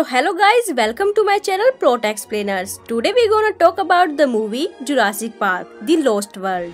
So hello guys, welcome to my channel Plot Explainers. Today we're gonna talk about the movie Jurassic Park, The Lost World.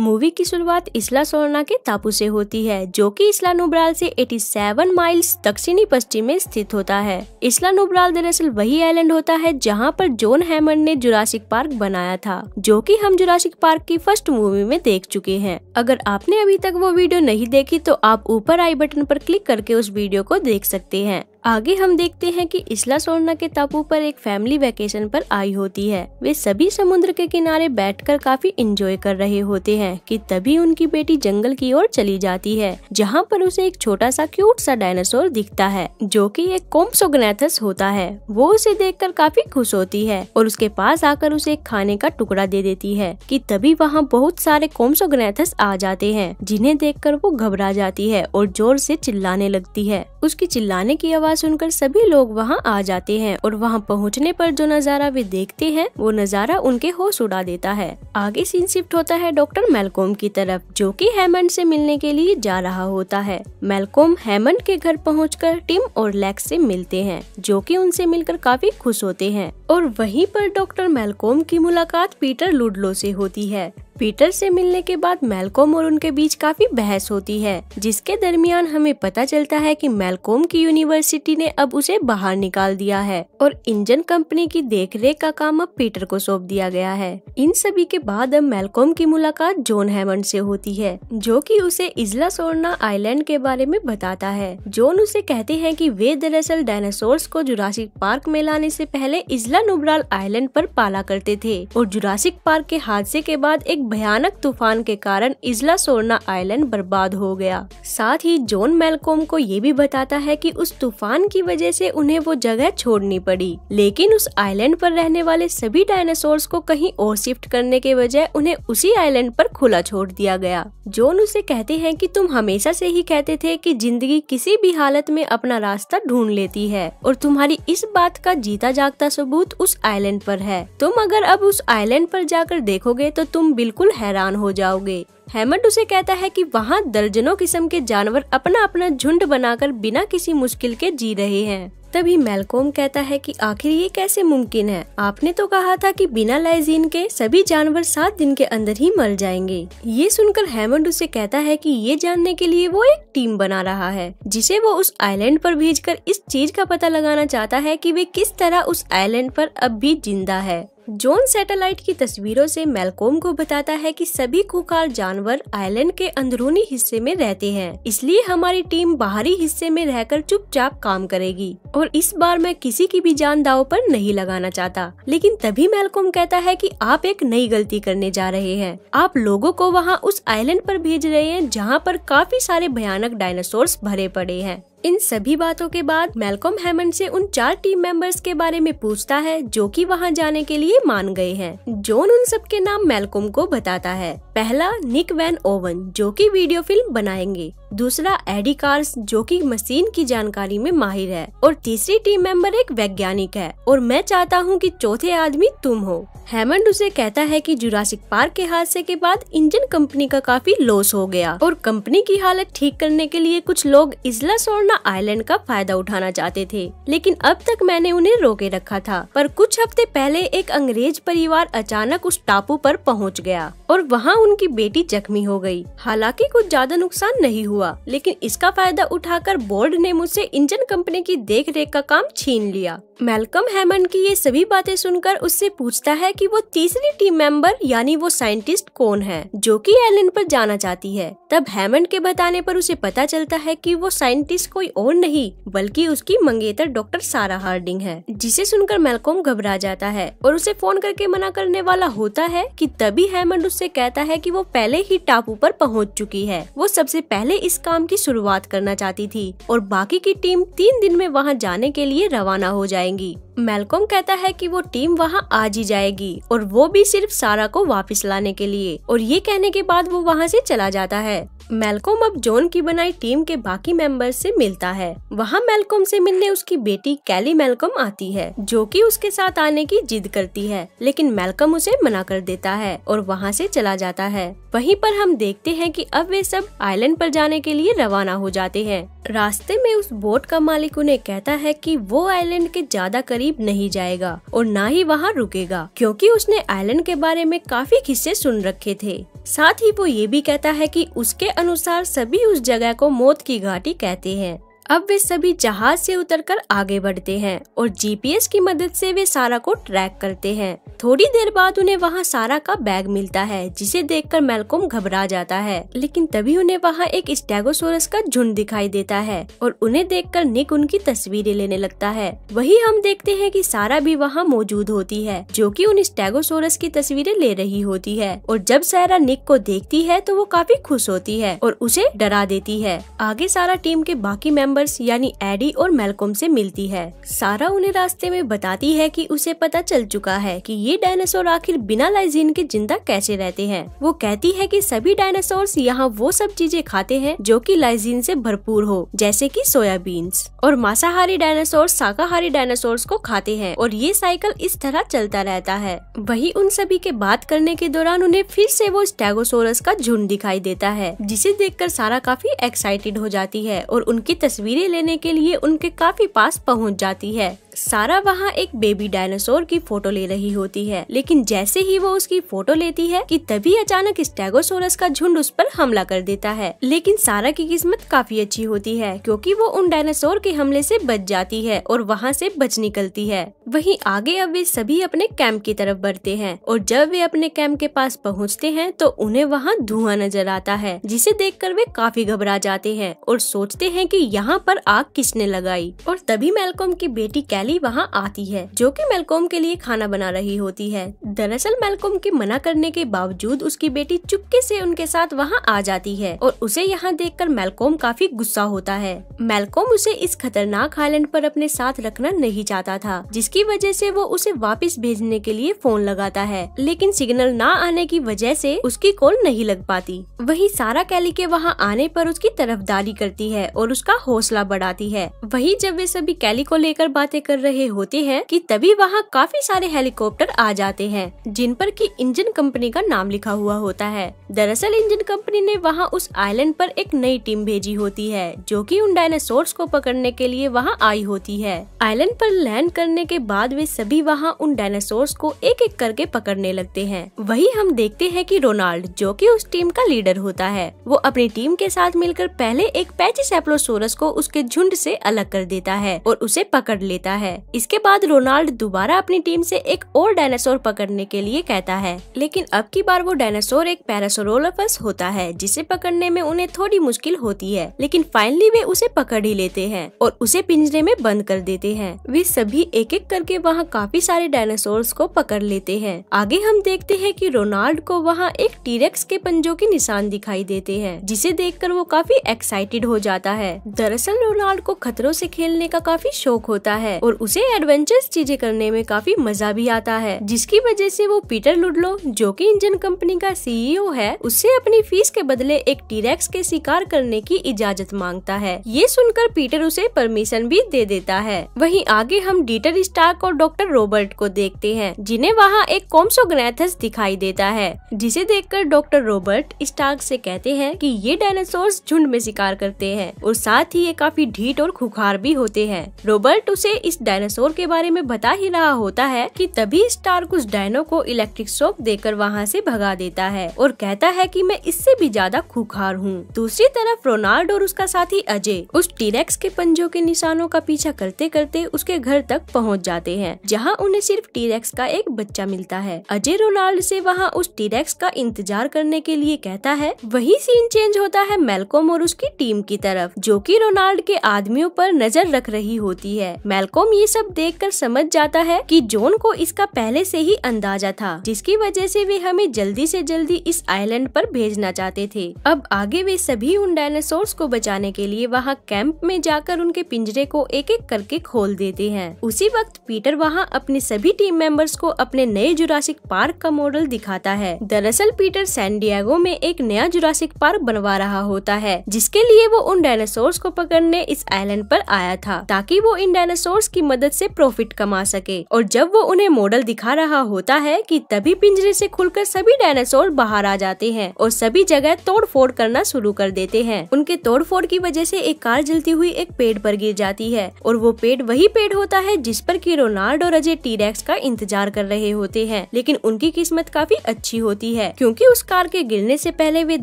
Movie की शुरुआत इसला सोना के टापू से होती है जो कि इसला नुब्राल से 87 माइल्स दक्षिणी पश्चिम में स्थित होता है इसला नुब्राल दरअसल वही आइलैंड होता है जहां पर जॉन हैमंड ने जुरासिक पार्क बनाया था जो कि हम जुरासिक पार्क की फर्स्ट मूवी में देख चुके हैं अगर आपने अभी तक वो वीडियो नहीं देखी तो आप ऊपर आई बटन आरोप क्लिक करके उस वीडियो को देख सकते हैं आगे हम देखते हैं कि इसला सोर्ना के टापू पर एक फैमिली वेकेशन पर आई होती है वे सभी समुद्र के किनारे बैठकर काफी इंजॉय कर रहे होते हैं कि तभी उनकी बेटी जंगल की ओर चली जाती है जहाँ पर उसे एक छोटा सा क्यूट सा डायनासोर दिखता है जो कि एक कोम्सोगनेथस होता है वो उसे कर काफी खुश होती है और उसके पास आकर उसे एक खाने का टुकड़ा दे देती है की तभी वहाँ बहुत सारे कोम्सोगनेथस आ जाते हैं जिन्हें कर वो घबरा जाती है और जोर से चिल्लाने लगती है उसकी चिल्लाने की आवाज आवाज़ सुनकर सभी लोग वहाँ आ जाते हैं और वहाँ पहुँचने पर जो नज़ारा वे देखते हैं वो नज़ारा उनके होश उड़ा देता है आगे सीन शिफ्ट होता है डॉक्टर मेलकॉम की तरफ जो कि हेमंड से मिलने के लिए जा रहा होता है मेलकॉम हेमंड के घर पहुँच टिम और लेक्स से मिलते हैं जो की उनसे मिलकर काफी खुश होते हैं और वही पर डॉक्टर मेलकॉम की मुलाकात पीटर लुडलो से होती है पीटर से मिलने के बाद मेलकॉम और उनके बीच काफी बहस होती है जिसके दरमियान हमें पता चलता है कि मेलकॉम की यूनिवर्सिटी ने अब उसे बाहर निकाल दिया है और इंजन कंपनी की देखरेख का काम अब पीटर को सौंप दिया गया है इन सभी के बाद अब मेलकॉम की मुलाकात जॉन हेमंड से होती है जो कि उसे इजला सोरना आइलैंड के बारे में बताता है जॉन उसे कहते हैं की वे दरअसल डायनासोर्स को जुरासिक पार्क में लाने ऐसी पहले इजला नुबराल आईलैंड आरोप पाला करते थे और जुरासिक पार्क के हादसे के बाद एक भयानक तूफान के कारण इजला सोरना आइलैंड बर्बाद हो गया साथ ही जॉन मेलकोम को ये भी बताता है कि उस तूफान की वजह से उन्हें वो जगह छोड़नी पड़ी लेकिन उस आइलैंड पर रहने वाले सभी डायनासोर्स को कहीं और शिफ्ट करने के बजाय उन्हें उसी आइलैंड पर खुला छोड़ दिया गया जॉन उसे कहते हैं कि तुम हमेशा से ही कहते थे कि जिंदगी किसी भी हालत में अपना रास्ता ढूंढ लेती है और तुम्हारी इस बात का जीता जागता सबूत उस आइलैंड पर है तुम अगर अब उस आइलैंड पर जाकर देखोगे तो तुम बिल्कुल बिल्कुल हैरान हो जाओगे हेमंत उसे कहता है कि वहाँ दर्जनों किस्म के जानवर अपना अपना झुंड बनाकर बिना किसी मुश्किल के जी रहे हैं तभी मेलकोम कहता है कि आखिर ये कैसे मुमकिन है आपने तो कहा था कि बिना लाइजीन के सभी जानवर सात दिन के अंदर ही मर जाएंगे ये सुनकर हेमंड उसे कहता है कि ये जानने के लिए वो एक टीम बना रहा है जिसे वो उस आइलैंड पर भेजकर इस चीज का पता लगाना चाहता है कि वे किस तरह उस आइलैंड पर अब भी जिंदा है जोन सैटेलाइट की तस्वीरों से मेलकोम को बताता है कि सभी कुकार जानवर आइलैंड के अंदरूनी हिस्से में रहते हैं इसलिए हमारी टीम बाहरी हिस्से में रहकर चुपचाप काम करेगी और इस बार मैं किसी की भी जान दाव पर नहीं लगाना चाहता लेकिन तभी मेलकॉम कहता है कि आप एक नई गलती करने जा रहे हैं आप लोगो को वहाँ उस आईलैंड आरोप भेज रहे हैं जहाँ पर काफी सारे भयानक डायनासोर भरे पड़े हैं इन सभी बातों के बाद मेलकॉम हेमंड से उन चार टीम मेंबर्स के बारे में पूछता है जो कि वहां जाने के लिए मान गए हैं जोन उन सब के नाम मेलकॉम को बताता है पहला निक वैन ओवन जो कि वीडियो फिल्म बनाएंगे दूसरा एडी कार्स जो कि मशीन की जानकारी में माहिर है और तीसरी टीम मेंबर एक वैज्ञानिक है और मैं चाहता हूँ कि चौथे आदमी तुम हो हेमंड उसे कहता है कि जुरासिक पार्क के हादसे के बाद इंजन कंपनी का काफी लॉस हो गया और कंपनी की हालत ठीक करने के लिए कुछ लोग इजला सोर्ना आईलैंड का फायदा उठाना चाहते थे लेकिन अब तक मैंने उन्हें रोके रखा था पर कुछ हफ्ते पहले एक अंग्रेज परिवार अचानक उस टापू पर पहुंच गया और वहां उनकी बेटी जख्मी हो गई हालांकि कुछ ज्यादा नुकसान नहीं हुआ हुआ लेकिन इसका फायदा उठाकर बोर्ड ने मुझसे इंजन कंपनी की देखरेख का काम छीन लिया मेलकम हेमंड की ये सभी बातें सुनकर उससे पूछता है कि वो तीसरी टीम मेंबर यानी वो साइंटिस्ट कौन है जो कि एलिन पर जाना चाहती है तब हेमंड के बताने पर उसे पता चलता है कि वो साइंटिस्ट कोई और नहीं बल्कि उसकी मंगेतर डॉक्टर सारा हार्डिंग है जिसे सुनकर मेलकॉम घबरा जाता है और उसे फोन करके मना करने वाला होता है की तभी हेमंड उससे कहता है की वो पहले ही टापू पर पहुँच चुकी है वो सबसे पहले इस काम की शुरुआत करना चाहती थी और बाकी की टीम तीन दिन में वहाँ जाने के लिए रवाना हो जाएंगी मेलकॉम कहता है कि वो टीम वहाँ आज ही जाएगी और वो भी सिर्फ सारा को वापस लाने के लिए और ये कहने के बाद वो वहाँ से चला जाता है मेलकॉम अब जॉन की बनाई टीम के बाकी मेंबर से मिलता है वहाँ मेलकॉम से मिलने उसकी बेटी कैली मेलकॉम आती है जो कि उसके साथ आने की जिद करती है लेकिन मेलकॉम उसे मना कर देता है और वहाँ से चला जाता है वहीं पर हम देखते हैं कि अब वे सब आइलैंड पर जाने के लिए रवाना हो जाते हैं रास्ते में उस बोट का मालिक उन्हें कहता है कि वो आइलैंड के ज्यादा करीब करीब नहीं जाएगा और न ही वहाँ रुकेगा क्योंकि उसने आइलैंड के बारे में काफी किस्से सुन रखे थे साथ ही वो ये भी कहता है कि उसके अनुसार सभी उस जगह को मौत की घाटी कहते हैं अब वे सभी जहाज से उतरकर आगे बढ़ते हैं और जीपीएस की मदद से वे सारा को ट्रैक करते हैं थोड़ी देर बाद उन्हें वहां सारा का बैग मिलता है जिसे देखकर मेलकोम घबरा जाता है लेकिन तभी उन्हें वहां एक स्टेगोसोरस का झुंड दिखाई देता है और उन्हें देखकर निक उनकी तस्वीरें लेने लगता है वही हम देखते हैं की सारा भी वहाँ मौजूद होती है जो की उन स्टेगोसोरस की तस्वीरें ले रही होती है और जब सारा निक को देखती है तो वो काफी खुश होती है और उसे डरा देती है आगे सारा टीम के बाकी मेम्बर मेंबर्स यानी एडी और मेलकोम से मिलती है सारा उन्हें रास्ते में बताती है कि उसे पता चल चुका है कि ये डायनासोर आखिर बिना लाइजीन के जिंदा कैसे रहते हैं वो कहती है कि सभी डायनासोर यहाँ वो सब चीजें खाते हैं जो कि लाइजीन से भरपूर हो जैसे कि सोयाबीन और मांसाहारी डायनासोर शाकाहारी डायनासोर को खाते हैं और ये साइकिल इस तरह चलता रहता है वही उन सभी के बात करने के दौरान उन्हें फिर से वो स्टेगोसोरस का झुंड दिखाई देता है जिसे देख सारा काफी एक्साइटेड हो जाती है और उनकी तस्वीर तस्वीरें लेने के लिए उनके काफी पास पहुंच जाती है सारा वहाँ एक बेबी डायनासोर की फोटो ले रही होती है लेकिन जैसे ही वो उसकी फोटो लेती है कि तभी अचानक स्टेगोसोरस का झुंड उस पर हमला कर देता है लेकिन सारा की किस्मत काफी अच्छी होती है क्योंकि वो उन डायनासोर के हमले से बच जाती है और वहाँ से बच निकलती है वहीं आगे अब वे सभी अपने कैंप की तरफ बढ़ते हैं और जब वे अपने कैंप के पास पहुँचते हैं तो उन्हें वहाँ धुआं नजर आता है जिसे कर वे काफी घबरा जाते हैं और सोचते है की यहाँ पर आग किसने लगाई और तभी मेलकॉम की बेटी एली वहाँ आती है जो कि मेलकॉम के लिए खाना बना रही होती है दरअसल मेलकॉम के मना करने के बावजूद उसकी बेटी चुपके से उनके साथ वहाँ आ जाती है और उसे यहाँ कर मेलकॉम काफी गुस्सा होता है मेलकॉम उसे इस खतरनाक आइलैंड आरोप अपने साथ रखना नहीं चाहता था जिसकी वजह से वो उसे वापस भेजने के लिए फोन लगाता है लेकिन सिग्नल ना आने की वजह से उसकी कॉल नहीं लग पाती वही सारा कैली के वहाँ आने पर उसकी तरफदारी करती है और उसका हौसला बढ़ाती है वही जब वे सभी कैली को लेकर बातें कर कर रहे होते हैं कि तभी वहाँ काफी सारे हेलीकॉप्टर आ जाते हैं जिन पर की इंजन कंपनी का नाम लिखा हुआ होता है दरअसल इंजन कंपनी ने वहाँ उस आइलैंड पर एक नई टीम भेजी होती है जो कि उन डायनासोर्स को पकड़ने के लिए वहाँ आई होती है आइलैंड पर लैंड करने के बाद वे सभी वहाँ उन डायनासोर्स को एक एक करके पकड़ने लगते है वही हम देखते है की रोनाल्ड जो की उस टीम का लीडर होता है वो अपनी टीम के साथ मिलकर पहले एक पैचिस एप्लोसोरस को उसके झुंड से अलग कर देता है और उसे पकड़ लेता है है इसके बाद रोनाल्ड दोबारा अपनी टीम से एक और डायनासोर पकड़ने के लिए कहता है लेकिन अब की बार वो डायनासोर एक पैरासोरोलोफस होता है जिसे पकड़ने में उन्हें थोड़ी मुश्किल होती है लेकिन फाइनली वे उसे पकड़ ही लेते हैं और उसे पिंजरे में बंद कर देते हैं वे सभी एक एक करके वहाँ काफी सारे डायनासोर को पकड़ लेते हैं आगे हम देखते हैं की रोनाल्ड को वहाँ एक टीरेक्स के पंजों के निशान दिखाई देते हैं जिसे देख वो काफी एक्साइटेड हो जाता है दरअसल रोनाल्ड को खतरों से खेलने का काफी शौक होता है और और उसे एडवेंचर चीजें करने में काफी मजा भी आता है जिसकी वजह से वो पीटर लुडलो जो कि इंजन कंपनी का सीईओ e है उससे अपनी फीस के बदले एक टीरेक्स के शिकार करने की इजाजत मांगता है ये सुनकर पीटर उसे परमिशन भी दे देता है वहीं आगे हम डीटर स्टार्क और डॉक्टर रॉबर्ट को देखते हैं जिन्हें वहाँ एक कॉम्सोग्नेथस दिखाई देता है जिसे देखकर डॉक्टर रॉबर्ट स्टार्क से कहते हैं कि ये डायनासोर झुंड में शिकार करते हैं और साथ ही ये काफी ढीट और खुखार भी होते हैं रॉबर्ट उसे इस डायनासोर के बारे में बता ही रहा होता है कि तभी स्टार उस डायनो को इलेक्ट्रिक शॉक देकर वहाँ से भगा देता है और कहता है कि मैं इससे भी ज्यादा खुखार हूँ दूसरी तरफ रोनाल्ड और उसका साथी अजय उस टीरेक्स के पंजों के निशानों का पीछा करते करते उसके घर तक पहुँच जाते हैं जहाँ उन्हें सिर्फ टीरेक्स का एक बच्चा मिलता है अजय रोनाल्ड से वहाँ उस टीरेक्स का इंतजार करने के लिए कहता है वही सीन चेंज होता है मेलकॉम और उसकी टीम की तरफ जो की रोनाल्ड के आदमियों पर नजर रख रही होती है मेलकोम ये सब देखकर समझ जाता है कि जोन को इसका पहले से ही अंदाजा था जिसकी वजह से वे हमें जल्दी से जल्दी इस आइलैंड पर भेजना चाहते थे अब आगे वे सभी उन डायनासोर को बचाने के लिए वहाँ कैंप में जाकर उनके पिंजरे को एक एक करके खोल देते हैं उसी वक्त पीटर वहाँ अपने सभी टीम मेंबर्स को अपने नए जुरासिक पार्क का मॉडल दिखाता है दरअसल पीटर सैन डियागो में एक नया जुरासिक पार्क बनवा रहा होता है जिसके लिए वो उन डायनासोर को पकड़ने इस आइलैंड पर आया था ताकि वो इन डायनासोर्स उसकी मदद से प्रॉफिट कमा सके और जब वो उन्हें मॉडल दिखा रहा होता है कि तभी पिंजरे से खुलकर सभी डायनासोर बाहर आ जाते हैं और सभी जगह तोड़फोड़ करना शुरू कर देते हैं उनके तोड़फोड़ की वजह से एक कार जलती हुई एक पेड़ पर गिर जाती है और वो पेड़ वही पेड़ होता है जिस पर की रोनाल्डो और अजय टीरेक्स का इंतजार कर रहे होते हैं लेकिन उनकी किस्मत काफी अच्छी होती है क्योंकि उस कार के गिरने से पहले वे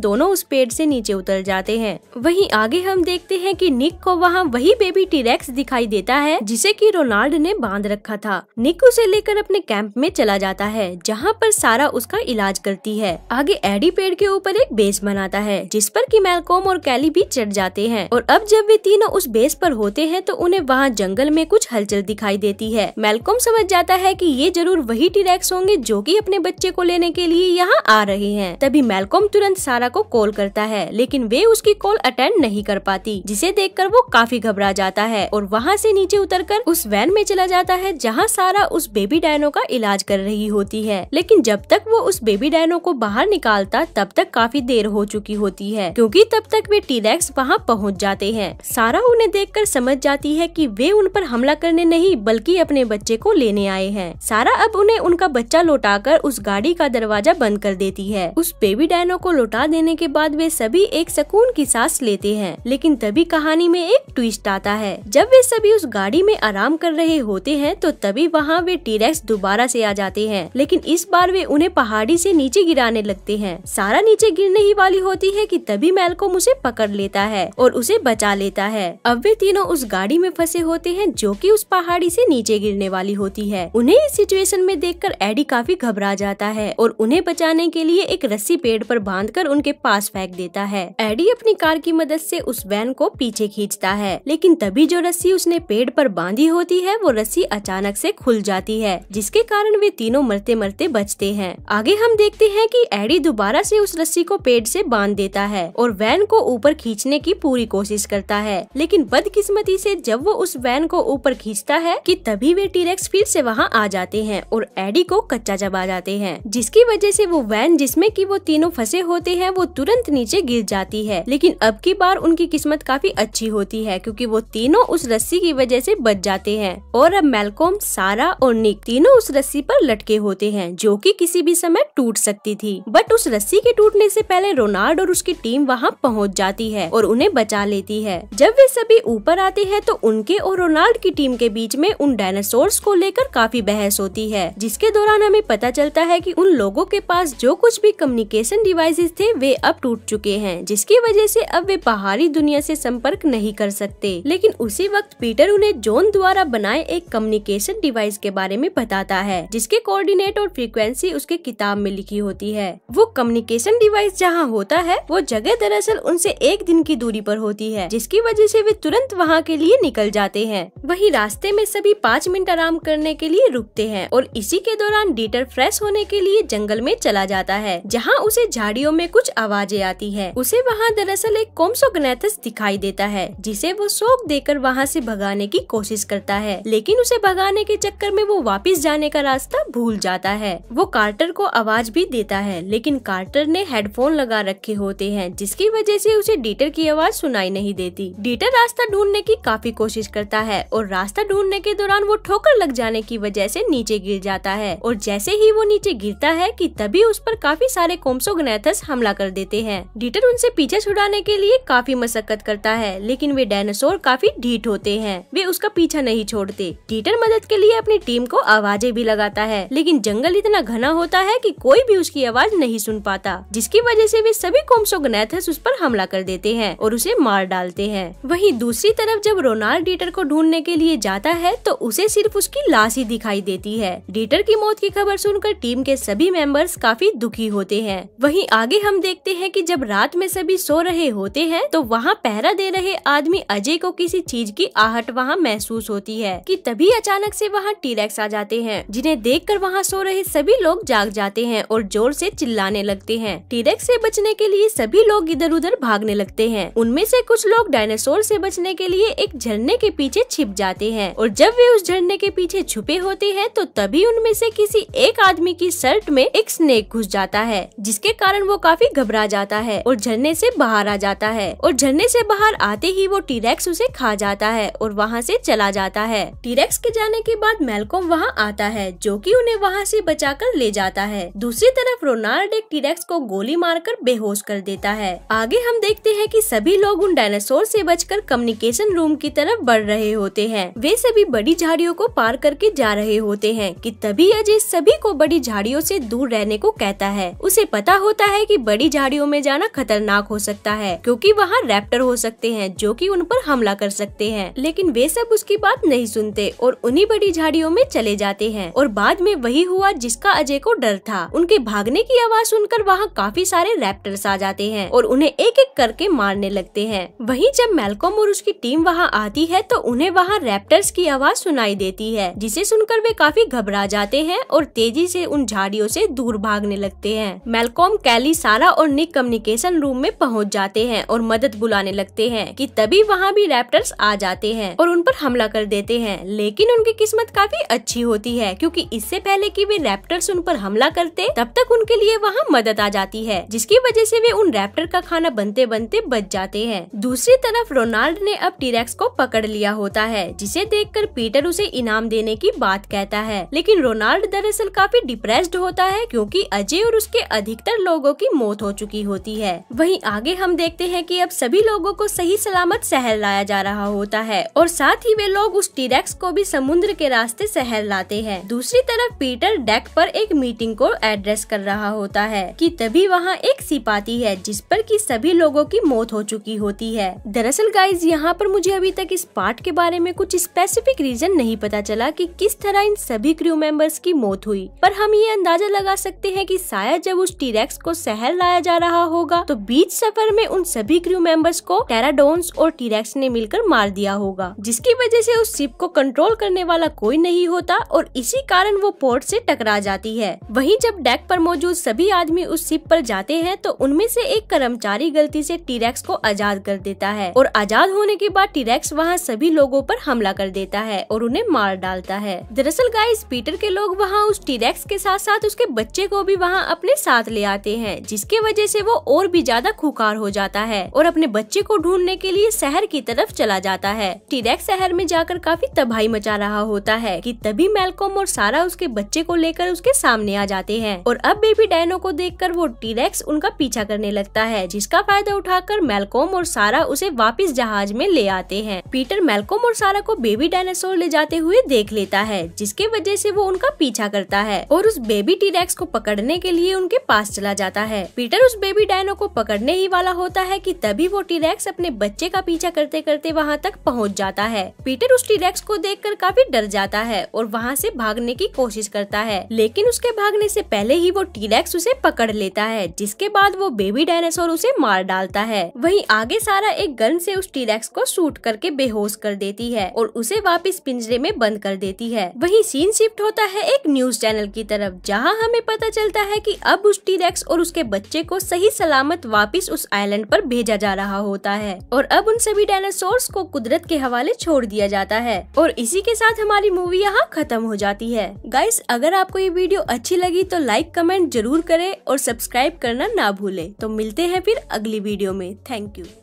दोनों उस पेड़ से नीचे उतर जाते हैं वहीं आगे हम देखते हैं कि निक को वहाँ वही बेबी टीरेक्स दिखाई देता है जिसे कि रोनाल्ड ने बांध रखा था निक उसे लेकर अपने कैंप में चला जाता है जहाँ पर सारा उसका इलाज करती है आगे एडी पेड़ के ऊपर एक बेस बनाता है जिस पर की मेलकोम और कैली भी चढ़ जाते हैं और अब जब वे तीनों उस बेस पर होते हैं तो उन्हें वहाँ जंगल में कुछ हलचल दिखाई देती है मेलकोम समझ जाता है कि ये जरूर वही टीरेक्स होंगे जो कि अपने बच्चे को लेने के लिए यहाँ आ रहे हैं तभी मेलकोम तुरंत सारा को कॉल करता है लेकिन वे उसकी कॉल अटेंड नहीं कर पाती जिसे देखकर वो काफी घबरा जाता है और वहाँ से नीचे उतरकर उस वैन में चला जाता है जहाँ सारा उस बेबी डायनो का इलाज कर रही होती है लेकिन जब तक वो उस बेबी डायनो को बाहर निकालता तब तक काफी देर हो चुकी होती है क्योंकि तब तक वे टीरेक्स वहाँ पहुँच जाते हैं सारा उन्हें कर समझ जाती है की वे उन पर हमला करने नहीं बल्कि अपने बच्चे को लेने आए है सारा अब उन्हें उनका बच्चा कर उस गाड़ी का दरवाजा बंद कर देती है उस बेबी डायनो को लौटा देने के बाद वे सभी एक सुकून की सांस लेते हैं लेकिन तभी कहानी में एक ट्विस्ट आता है जब वे सभी उस गाड़ी में आराम आराम कर रहे होते हैं तो तभी वहाँ वे टीरेक्स दोबारा से आ जाते हैं लेकिन इस बार वे उन्हें पहाड़ी से नीचे गिराने लगते हैं सारा नीचे गिरने ही वाली होती है कि तभी को उसे पकड़ लेता है और उसे बचा लेता है अब वे तीनों उस गाड़ी में फंसे होते हैं जो की उस पहाड़ी से नीचे गिरने वाली होती है उन्हें इस सिचुएशन में कर एडी काफी घबरा जाता है और उन्हें बचाने के लिए एक रस्सी पेड़ पर कर उनके पास फेंक देता है एडी अपनी कार की मदद से उस वैन को पीछे खींचता है लेकिन तभी जो रस्सी उसने पेड़ पर बांधी होती है वो रस्सी अचानक से खुल जाती है जिसके कारण वे तीनों मरते मरते बचते हैं आगे हम देखते हैं कि एडी दोबारा से उस रस्सी को पेड़ से बांध देता है और वैन को ऊपर खींचने की पूरी कोशिश करता है लेकिन बदकिस्मती से जब वो उस वैन को ऊपर खींचता है कि तभी वे टीरेक्स फिर से वहाँ आ जाते हैं और एडी को कच्चा चबा जाते हैं जिसकी वजह से वो वैन जिसमे की वो तीनों फंसे होते हैं वो तुरंत नीचे गिर जाती है लेकिन अब की बार उनकी किस्मत काफी अच्छी होती है क्यूँकी वो तीनों उस रस्सी की वजह से बच जाते जाते हैं और अब मेलकॉम सारा और निक तीनों उस रस्सी पर लटके होते हैं जो कि किसी भी समय टूट सकती थी बट उस रस्सी के टूटने से पहले रोनाल्ड और उसकी टीम वहाँ पहुँच जाती है और उन्हें बचा लेती है जब वे सभी ऊपर आते हैं तो उनके और रोनाल्ड की टीम के बीच में उन डायनासोर्स को लेकर काफी बहस होती है जिसके दौरान हमें पता चलता है की उन लोगों के पास जो कुछ भी कम्युनिकेशन डिवाइसेज थे वे अब टूट चुके हैं जिसकी वजह से अब वे बाहरी दुनिया से संपर्क नहीं कर सकते लेकिन उसी वक्त पीटर उन्हें जोन द्वारा द्वारा बनाए एक कम्युनिकेशन डिवाइस के बारे में बताता है जिसके कोऑर्डिनेट और फ्रीक्वेंसी उसके किताब में लिखी होती है वो कम्युनिकेशन डिवाइस जहाँ होता है वो जगह दरअसल उनसे एक दिन की दूरी पर होती है जिसकी वजह से वे तुरंत वहाँ के लिए निकल जाते हैं वही रास्ते में सभी पाँच मिनट आराम करने के लिए रुकते हैं और इसी के दौरान डीटर फ्रेश होने के लिए जंगल में चला जाता है जहाँ उसे झाड़ियों में कुछ आवाजें आती है उसे वहाँ दरअसल एक कोमसोगनेथस दिखाई देता है जिसे वो शोक देकर वहाँ से भगाने की कोशिश कर करता है लेकिन उसे भगाने के चक्कर में वो वापस जाने का रास्ता भूल जाता है वो कार्टर को आवाज भी देता है लेकिन कार्टर ने हेडफोन लगा रखे होते हैं जिसकी वजह से उसे डीटर की आवाज सुनाई नहीं देती डीटर रास्ता ढूंढने की काफी कोशिश करता है और रास्ता ढूंढने के दौरान वो ठोकर लग जाने की वजह से नीचे गिर जाता है और जैसे ही वो नीचे गिरता है कि तभी उस पर काफी सारे कोम्सोगनेथस हमला कर देते हैं डीटर उनसे पीछे छुड़ाने के लिए काफी मशक्कत करता है लेकिन वे डायनासोर काफी ढीठ होते हैं वे उसका पीछा नहीं छोड़ते टीटर मदद के लिए अपनी टीम को आवाजें भी लगाता है लेकिन जंगल इतना घना होता है कि कोई भी उसकी आवाज नहीं सुन पाता जिसकी वजह से वे सभी कोमसोगनेथस उस पर हमला कर देते हैं और उसे मार डालते हैं वहीं दूसरी तरफ जब रोनाल्ड डीटर को ढूंढने के लिए जाता है तो उसे सिर्फ उसकी लाश ही दिखाई देती है डीटर की मौत की खबर सुनकर टीम के सभी मेंबर्स काफी दुखी होते हैं वहीं आगे हम देखते हैं कि जब रात में सभी सो रहे होते हैं तो वहाँ पहरा दे रहे आदमी अजय को किसी चीज की आहट वहाँ महसूस होती है कि तभी अचानक से वहाँ टीरेक्स आ जाते हैं जिन्हें देखकर वहाँ सो रहे सभी लोग जाग जाते हैं और जोर से चिल्लाने लगते हैं टीरेक्स से बचने के लिए सभी लोग इधर उधर भागने लगते हैं उनमें से कुछ लोग डायनासोर से बचने के लिए एक झरने के पीछे छिप जाते हैं और जब वे उस झरने के पीछे छुपे होते हैं तो तभी उनमें से किसी एक आदमी की शर्ट में एक स्नेक घुस जाता है जिसके कारण वो काफी घबरा जाता है और झरने से बाहर आ जाता है और झरने से बाहर आते ही वो टीरेक्स उसे खा जाता है और वहाँ से चला जाता जाता है टीरेक्स के जाने के बाद मेलकॉम वहाँ आता है जो कि उन्हें वहाँ से बचाकर ले जाता है दूसरी तरफ रोनाल्ड एक टीरेक्स को गोली मारकर बेहोश कर देता है आगे हम देखते हैं कि सभी लोग उन डायनासोर से बचकर कम्युनिकेशन रूम की तरफ बढ़ रहे होते हैं वे सभी बड़ी झाड़ियों को पार करके जा रहे होते हैं कि तभी अजय सभी को बड़ी झाड़ियों से दूर रहने को कहता है उसे पता होता है कि बड़ी झाड़ियों में जाना खतरनाक हो सकता है क्योंकि वहाँ रैप्टर हो सकते हैं जो कि उन पर हमला कर सकते हैं लेकिन वे सब उसके बाद बात नहीं सुनते और उन्हीं बड़ी झाड़ियों में चले जाते हैं और बाद में वही हुआ जिसका अजय को डर था उनके भागने की आवाज सुनकर वहाँ काफी सारे रैप्टर्स आ जाते हैं और उन्हें एक एक करके मारने लगते हैं वही जब मेलकॉम और उसकी टीम वहाँ आती है तो उन्हें वहाँ रैप्टर्स की आवाज सुनाई देती है जिसे सुनकर वे काफी घबरा जाते हैं और तेजी से उन झाड़ियों से दूर भागने लगते हैं मेलकॉम कैली सारा और निक कम्युनिकेशन रूम में पहुंच जाते हैं और मदद बुलाने लगते हैं कि तभी वहाँ भी रैप्टर्स आ जाते हैं और उन पर हमला कर कर देते हैं लेकिन उनकी किस्मत काफी अच्छी होती है क्योंकि इससे पहले कि वे रैप्टर्स उन पर हमला करते तब तक उनके लिए वहाँ मदद आ जाती है जिसकी वजह से वे उन रैप्टर का खाना बनते बनते बच जाते हैं दूसरी तरफ रोनाल्ड ने अब टीरेक्स को पकड़ लिया होता है जिसे कर पीटर उसे इनाम देने की बात कहता है लेकिन रोनाल्ड दरअसल काफी डिप्रेस्ड होता है क्योंकि अजय और उसके अधिकतर लोगों की मौत हो चुकी होती है वही आगे हम देखते है की अब सभी लोगो को सही सलामत शहर लाया जा रहा होता है और साथ ही वे लोग लोग उस टीरेक्स को भी समुद्र के रास्ते शहर लाते हैं दूसरी तरफ पीटर डेक पर एक मीटिंग को एड्रेस कर रहा होता है कि तभी वहाँ एक सिपाती है जिस पर कि सभी लोगों की मौत हो चुकी होती है दरअसल गाइज यहाँ पर मुझे अभी तक इस पार्ट के बारे में कुछ स्पेसिफिक रीजन नहीं पता चला कि किस तरह इन सभी क्रू मेंबर्स की मौत हुई पर हम ये अंदाजा लगा सकते हैं की शायद जब उस टीरेक्स को शहर लाया जा रहा होगा तो बीच सफर में उन सभी क्रू मेंबर्स को टेराडोन्स और टीरेक्स ने मिलकर मार दिया होगा जिसकी वजह से उस शिप को कंट्रोल करने वाला कोई नहीं होता और इसी कारण वो पोर्ट से टकरा जाती है वहीं जब डेक पर मौजूद सभी आदमी उस शिप पर जाते हैं तो उनमें से एक कर्मचारी गलती से टीरेक्स को आजाद कर देता है और आजाद होने के बाद टीरेक्स वहाँ सभी लोगो पर हमला कर देता है और उन्हें मार डालता है दरअसल गाइस पीटर के लोग वहाँ उस टीरेक्स के साथ साथ उसके बच्चे को भी वहाँ अपने साथ ले आते हैं जिसके वजह से वो और भी ज्यादा खुखार हो जाता है और अपने बच्चे को ढूंढने के लिए शहर की तरफ चला जाता है टीरेक्स शहर में जाकर जाकर काफी तबाही मचा रहा होता है कि तभी मेलकॉम और सारा उसके बच्चे को लेकर उसके सामने आ जाते हैं और अब बेबी डायनो को देखकर वो टीरेक्स उनका पीछा करने लगता है जिसका फायदा उठाकर मेलकॉम और सारा उसे वापिस जहाज में ले आते हैं पीटर मेलकॉम और सारा को बेबी डायनासोर ले जाते हुए देख लेता है जिसके वजह से वो उनका पीछा करता है और उस बेबी टीरेक्स को पकड़ने के लिए उनके पास चला जाता है पीटर उस बेबी डायनो को पकड़ने ही वाला होता है कि तभी वो टीरेक्स अपने बच्चे का पीछा करते करते वहाँ तक पहुँच जाता है पीटर फिर उस टीरेक्स को देखकर काफी डर जाता है और वहाँ से भागने की कोशिश करता है लेकिन उसके भागने से पहले ही वो टीरेक्स उसे पकड़ लेता है जिसके बाद वो बेबी डायनासोर उसे मार डालता है वहीं आगे सारा एक गन से उस टीरेक्स को शूट करके बेहोश कर देती है और उसे वापस पिंजरे में बंद कर देती है वहीं सीन शिफ्ट होता है एक न्यूज चैनल की तरफ जहाँ हमें पता चलता है कि अब उस टीरेक्स और उसके बच्चे को सही सलामत वापस उस आइलैंड पर भेजा जा रहा होता है और अब उन सभी डायनासोर को कुदरत के हवाले छोड़ दिया जाता जाता है और इसी के साथ हमारी मूवी यहाँ खत्म हो जाती है गाइस अगर आपको ये वीडियो अच्छी लगी तो लाइक कमेंट जरूर करें और सब्सक्राइब करना ना भूले तो मिलते हैं फिर अगली वीडियो में थैंक यू